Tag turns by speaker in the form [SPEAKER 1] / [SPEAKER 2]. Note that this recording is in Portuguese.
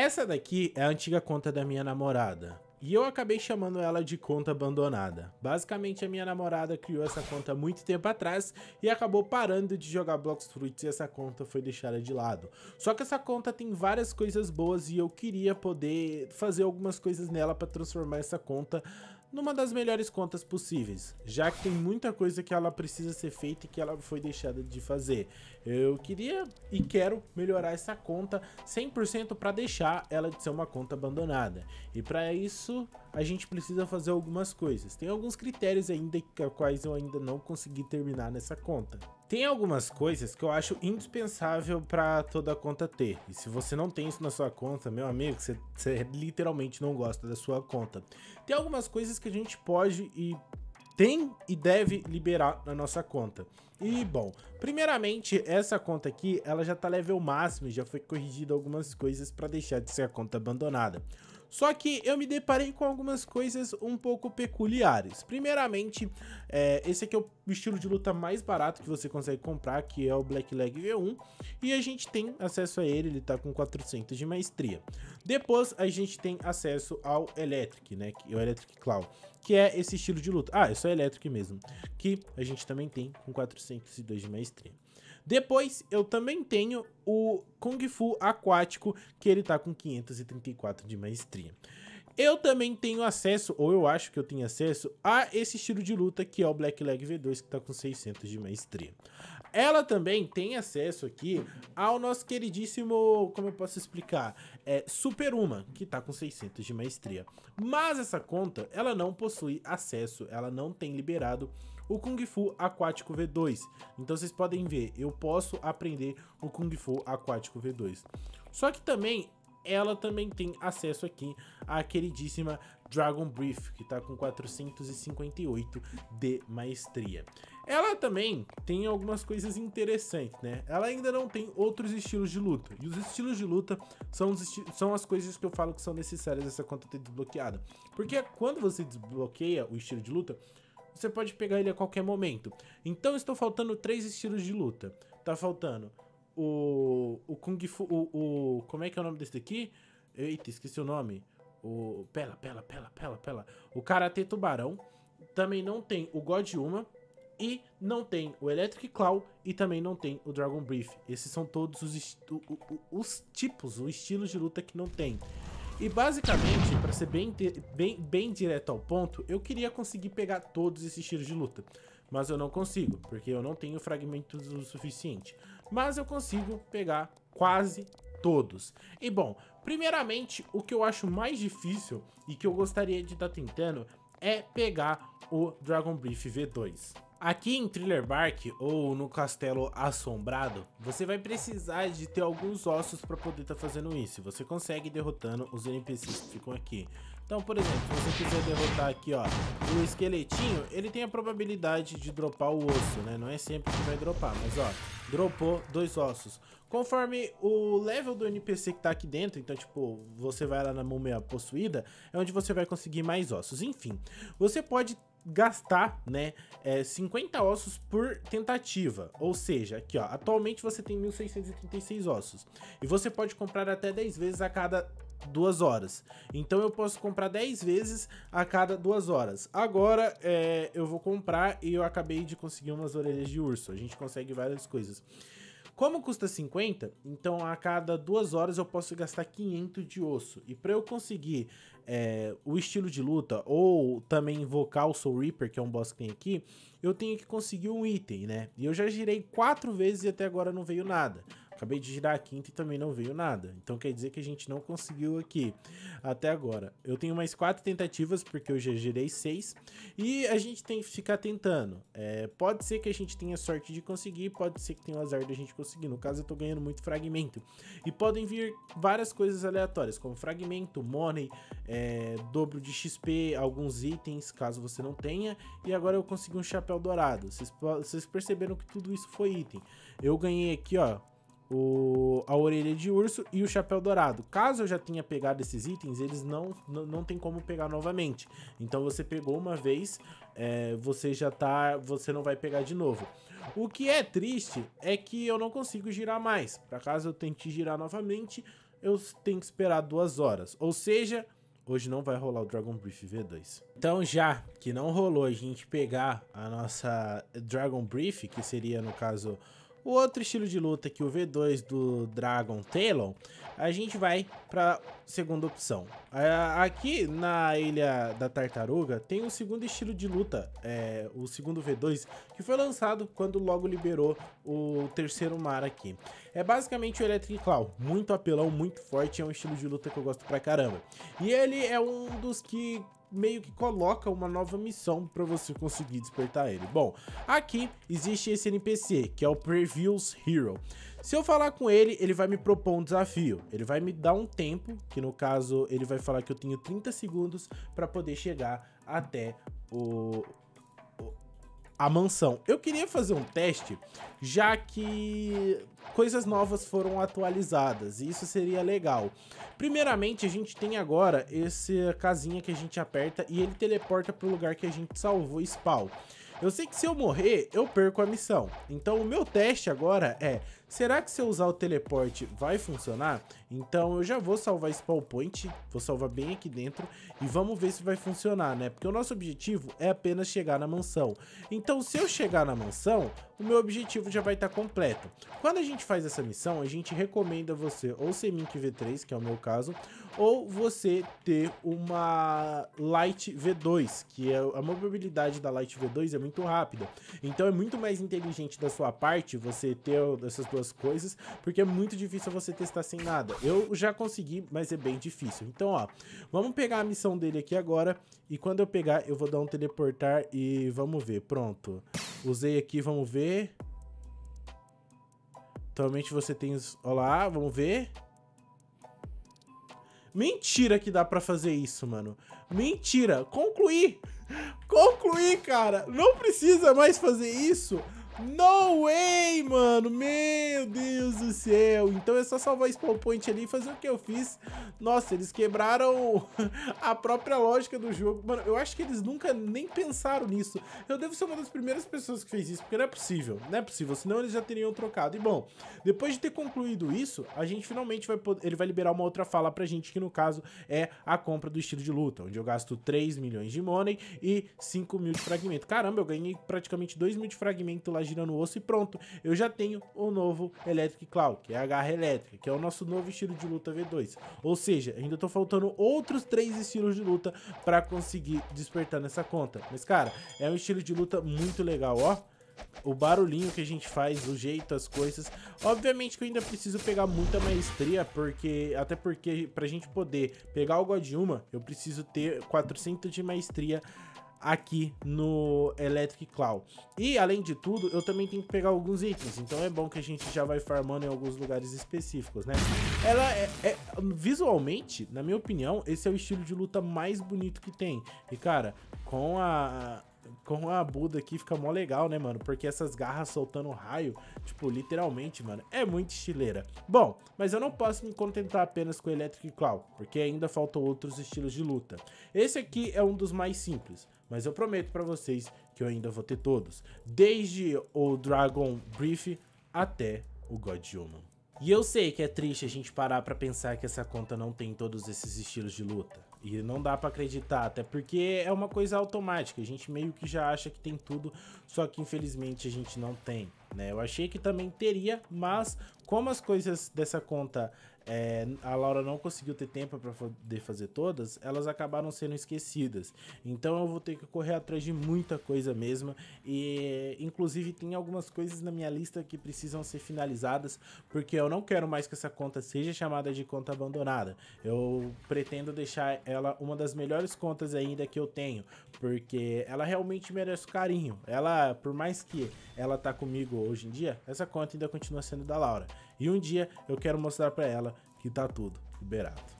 [SPEAKER 1] Essa daqui é a antiga conta da minha namorada. E eu acabei chamando ela de conta abandonada. Basicamente, a minha namorada criou essa conta muito tempo atrás e acabou parando de jogar Blox Fruits e essa conta foi deixada de lado. Só que essa conta tem várias coisas boas e eu queria poder fazer algumas coisas nela para transformar essa conta numa das melhores contas possíveis, já que tem muita coisa que ela precisa ser feita e que ela foi deixada de fazer. Eu queria e quero melhorar essa conta 100% para deixar ela de ser uma conta abandonada. E para isso, isso, a gente precisa fazer algumas coisas. Tem alguns critérios ainda quais eu ainda não consegui terminar nessa conta. Tem algumas coisas que eu acho indispensável para toda conta ter. E se você não tem isso na sua conta, meu amigo, você, você literalmente não gosta da sua conta. Tem algumas coisas que a gente pode e tem e deve liberar na nossa conta. E, bom, primeiramente, essa conta aqui, ela já tá level máximo, já foi corrigida algumas coisas para deixar de ser a conta abandonada. Só que eu me deparei com algumas coisas um pouco peculiares. Primeiramente, é, esse aqui é o estilo de luta mais barato que você consegue comprar, que é o Black Leg V1, e a gente tem acesso a ele, ele tá com 400 de maestria. Depois, a gente tem acesso ao Electric, né, o Electric Claw, que é esse estilo de luta. Ah, é só Electric mesmo, que a gente também tem com 402 de maestria. Depois, eu também tenho o Kung Fu Aquático, que ele tá com 534 de maestria. Eu também tenho acesso, ou eu acho que eu tenho acesso, a esse estilo de luta que é o Black Leg V2, que tá com 600 de maestria. Ela também tem acesso aqui ao nosso queridíssimo, como eu posso explicar, é, Super Uma, que tá com 600 de maestria. Mas essa conta, ela não possui acesso, ela não tem liberado o Kung Fu Aquático V2. Então vocês podem ver, eu posso aprender o Kung Fu Aquático V2. Só que também ela também tem acesso aqui à queridíssima Dragon Brief, que está com 458 de maestria. Ela também tem algumas coisas interessantes, né? Ela ainda não tem outros estilos de luta. E os estilos de luta são, são as coisas que eu falo que são necessárias essa conta ter desbloqueada. Porque quando você desbloqueia o estilo de luta, você pode pegar ele a qualquer momento. Então estão faltando três estilos de luta. Tá faltando o, o Kung Fu. O, o, como é que é o nome desse daqui? Eita, esqueci o nome. O. Pela, pela, pela, pela, pela. O Karate Tubarão. Também não tem o God Uma. E não tem o Electric Claw. E também não tem o Dragon Brief. Esses são todos os, os tipos, os estilos de luta que não tem. E basicamente, para ser bem, bem, bem direto ao ponto, eu queria conseguir pegar todos esses tiros de luta. Mas eu não consigo, porque eu não tenho fragmentos o suficiente. Mas eu consigo pegar quase todos. E bom, primeiramente, o que eu acho mais difícil e que eu gostaria de estar tá tentando é pegar o Dragon Brief V2. Aqui em Thriller Bark, ou no Castelo Assombrado, você vai precisar de ter alguns ossos para poder estar tá fazendo isso. Você consegue derrotando os NPCs que ficam aqui. Então, por exemplo, se você quiser derrotar aqui, ó, o esqueletinho, ele tem a probabilidade de dropar o osso, né? Não é sempre que vai dropar, mas ó, dropou dois ossos. Conforme o level do NPC que tá aqui dentro, então, tipo, você vai lá na múmia possuída, é onde você vai conseguir mais ossos. Enfim, você pode gastar, né, é, 50 ossos por tentativa. Ou seja, aqui ó, atualmente você tem 1.636 ossos. E você pode comprar até 10 vezes a cada duas horas. Então eu posso comprar 10 vezes a cada duas horas. Agora é, eu vou comprar e eu acabei de conseguir umas orelhas de urso. A gente consegue várias coisas. Como custa 50, então a cada duas horas eu posso gastar 500 de osso. E para eu conseguir é, o estilo de luta ou também invocar o Soul Reaper, que é um boss que tem aqui, eu tenho que conseguir um item, né? E eu já girei quatro vezes e até agora não veio nada. Acabei de girar a quinta e também não veio nada. Então quer dizer que a gente não conseguiu aqui até agora. Eu tenho mais quatro tentativas, porque eu já girei seis. E a gente tem que ficar tentando. É, pode ser que a gente tenha sorte de conseguir, pode ser que tenha o azar da gente conseguir. No caso, eu tô ganhando muito fragmento. E podem vir várias coisas aleatórias, como fragmento, money, é, dobro de XP, alguns itens, caso você não tenha. E agora eu consegui um chapéu dourado. vocês perceberam que tudo isso foi item. Eu ganhei aqui, ó, o, a orelha de urso e o chapéu dourado. Caso eu já tenha pegado esses itens, eles não, não, não tem como pegar novamente. Então você pegou uma vez, é, você já tá. Você não vai pegar de novo. O que é triste é que eu não consigo girar mais. Para caso eu tente girar novamente, eu tenho que esperar duas horas. Ou seja, hoje não vai rolar o Dragon Brief V2. Então, já que não rolou a gente pegar a nossa Dragon Brief, que seria no caso o outro estilo de luta que o V2 do Dragon Talon, a gente vai para segunda opção. Aqui na Ilha da Tartaruga tem o segundo estilo de luta, é, o segundo V2, que foi lançado quando logo liberou o terceiro mar aqui. É basicamente o Electric Claw, muito apelão, muito forte, é um estilo de luta que eu gosto pra caramba. E ele é um dos que meio que coloca uma nova missão para você conseguir despertar ele. Bom, aqui existe esse NPC, que é o Previews Hero. Se eu falar com ele, ele vai me propor um desafio. Ele vai me dar um tempo, que no caso ele vai falar que eu tenho 30 segundos para poder chegar até o a mansão. Eu queria fazer um teste, já que coisas novas foram atualizadas, e isso seria legal. Primeiramente, a gente tem agora essa casinha que a gente aperta e ele teleporta para o lugar que a gente salvou spawn. Eu sei que se eu morrer, eu perco a missão. Então o meu teste agora é Será que se eu usar o teleporte vai funcionar? Então eu já vou salvar esse PowerPoint, vou salvar bem aqui dentro e vamos ver se vai funcionar, né? Porque o nosso objetivo é apenas chegar na mansão. Então se eu chegar na mansão, o meu objetivo já vai estar tá completo. Quando a gente faz essa missão, a gente recomenda você ou ser Mink V3, que é o meu caso, ou você ter uma Light V2, que é a mobilidade da Light V2 é muito rápida. Então é muito mais inteligente da sua parte você ter essas duas suas coisas, porque é muito difícil você testar sem nada. Eu já consegui, mas é bem difícil. Então, ó, vamos pegar a missão dele aqui agora, e quando eu pegar, eu vou dar um teleportar e vamos ver. Pronto. Usei aqui, vamos ver. Atualmente você tem os... Olha lá, vamos ver. Mentira que dá pra fazer isso, mano. Mentira. Concluí. Concluí, cara. Não precisa mais fazer isso. No way, mano! Meu Deus do céu! Então é só salvar Spawn Point ali e fazer o que eu fiz. Nossa, eles quebraram a própria lógica do jogo. Mano, eu acho que eles nunca nem pensaram nisso. Eu devo ser uma das primeiras pessoas que fez isso, porque não é possível. Não é possível, senão eles já teriam trocado. E bom, depois de ter concluído isso, a gente finalmente vai poder... Ele vai liberar uma outra fala pra gente, que no caso é a compra do estilo de luta, onde eu gasto 3 milhões de money e 5 mil de fragmento. Caramba, eu ganhei praticamente 2 mil de fragmento lá girando o osso e pronto. Eu já tenho o novo Electric Claw, que é a garra elétrica, que é o nosso novo estilo de luta V2. Ou seja, ainda tô faltando outros três estilos de luta para conseguir despertar nessa conta. Mas, cara, é um estilo de luta muito legal, ó o barulhinho que a gente faz, o jeito, as coisas. Obviamente que eu ainda preciso pegar muita maestria, porque até porque pra gente poder pegar o Godiuma, eu preciso ter 400 de maestria aqui no Electric Claw. E além de tudo, eu também tenho que pegar alguns itens, então é bom que a gente já vai farmando em alguns lugares específicos, né? Ela é, é visualmente, na minha opinião, esse é o estilo de luta mais bonito que tem. E cara, com a, com a Buda aqui fica mó legal, né, mano? Porque essas garras soltando raio, tipo, literalmente, mano, é muito estileira. Bom, mas eu não posso me contentar apenas com o Electric Claw, porque ainda faltam outros estilos de luta. Esse aqui é um dos mais simples, mas eu prometo pra vocês que eu ainda vou ter todos. Desde o Dragon Brief até o God Human. E eu sei que é triste a gente parar pra pensar que essa conta não tem todos esses estilos de luta. E não dá para acreditar, até porque é uma coisa automática, a gente meio que já acha que tem tudo, só que infelizmente a gente não tem, né? Eu achei que também teria, mas como as coisas dessa conta é, a Laura não conseguiu ter tempo para poder fazer todas, elas acabaram sendo esquecidas. Então eu vou ter que correr atrás de muita coisa mesmo. E inclusive tem algumas coisas na minha lista que precisam ser finalizadas, porque eu não quero mais que essa conta seja chamada de conta abandonada. Eu pretendo deixar ela uma das melhores contas ainda que eu tenho, porque ela realmente merece carinho. Ela, por mais que ela tá comigo hoje em dia, essa conta ainda continua sendo da Laura. E um dia eu quero mostrar para ela que tá tudo liberado.